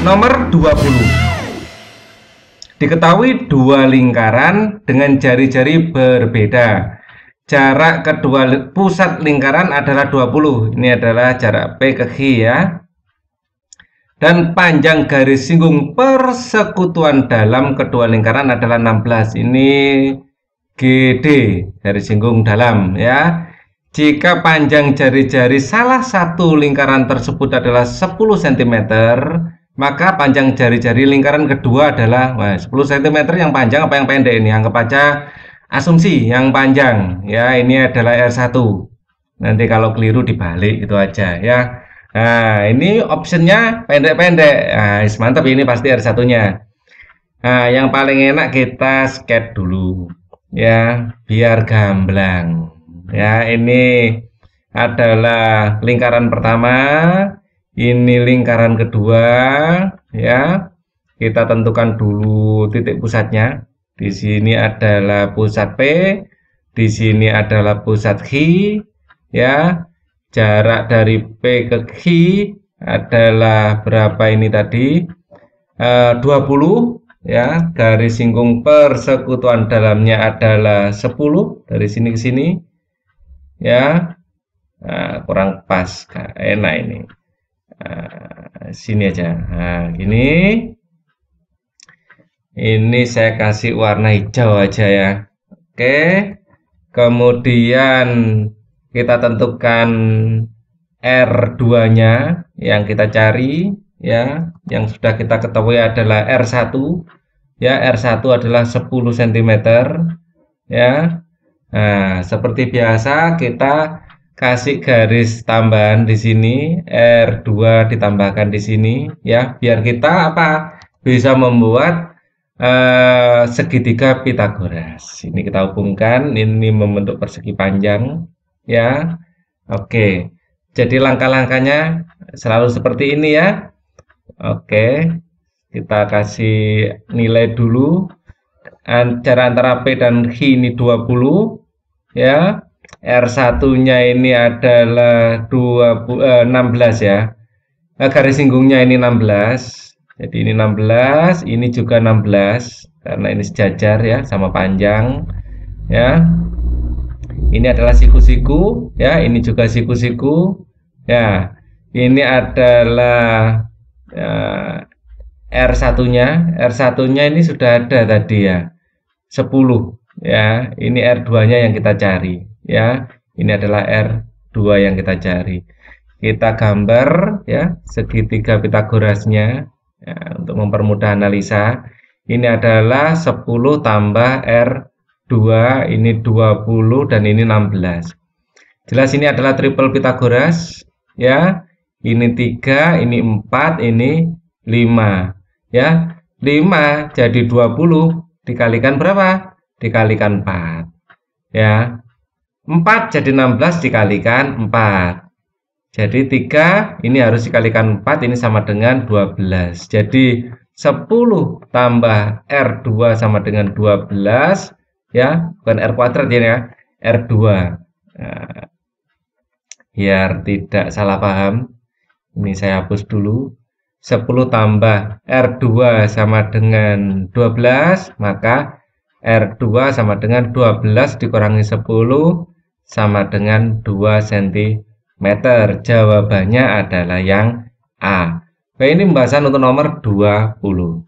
Nomor 20. Diketahui dua lingkaran dengan jari-jari berbeda. Jarak kedua pusat lingkaran adalah 20. Ini adalah jarak P ke G ya. Dan panjang garis singgung persekutuan dalam kedua lingkaran adalah 16. Ini GD, dari singgung dalam ya. Jika panjang jari-jari salah satu lingkaran tersebut adalah 10 cm, maka panjang jari-jari lingkaran kedua adalah wah, 10 cm yang panjang apa yang pendek ini anggap aja asumsi yang panjang ya ini adalah R1 nanti kalau keliru dibalik itu aja ya nah ini optionnya pendek-pendek nah, mantap ini pasti R1 nya nah yang paling enak kita sket dulu ya biar gamblang ya ini adalah lingkaran pertama ini lingkaran kedua ya kita tentukan dulu titik pusatnya di sini adalah pusat P di sini adalah pusat Q ya jarak dari P ke Q adalah berapa ini tadi e, eh, 20 ya garis singkung persekutuan dalamnya adalah 10 dari sini ke sini ya nah, kurang pas enak ini Eh, sini aja nah, ini ini saya kasih warna hijau aja ya oke kemudian kita tentukan R2 nya yang kita cari ya yang sudah kita ketahui adalah R1 ya R1 adalah 10 cm ya Nah, seperti biasa kita kasih garis tambahan di sini R2 ditambahkan di sini ya biar kita apa bisa membuat eh, segitiga Pitagoras ini kita hubungkan ini membentuk persegi panjang ya Oke jadi langkah-langkahnya selalu seperti ini ya Oke kita kasih nilai dulu antara antara P dan Q ini 20 ya R1-nya ini adalah 20, eh, 16 ya. Nah, garis singgungnya ini 16. Jadi ini 16, ini juga 16 karena ini sejajar ya sama panjang ya. Ini adalah siku-siku ya, ini juga siku-siku. Ya. Ini adalah eh, R1-nya. R1-nya ini sudah ada tadi ya. 10 ya. Ini R2-nya yang kita cari ya ini adalah R2 yang kita cari kita gambar ya segitiga Pitagorasnya ya, untuk mempermudah analisa ini adalah 10 tambah R2 ini 20 dan ini 16 jelas ini adalah triple Pitagoras ya ini 3 ini 4 ini 5 ya 5 jadi 20 dikalikan berapa dikalikan 4 ya 4 jadi 16 dikalikan 4. Jadi 3 ini harus dikalikan 4 ini sama dengan 12. Jadi 10 tambah R2 sama dengan 12 ya, bukan R kuadrat ya, R2. Nah, biar tidak salah paham. Ini saya hapus dulu. 10 tambah R2 sama dengan 12, maka R2 sama dengan 12 dikurangi 10 sama dengan 2 cm. Jawabannya adalah yang A. Baik, ini pembahasan untuk nomor 20.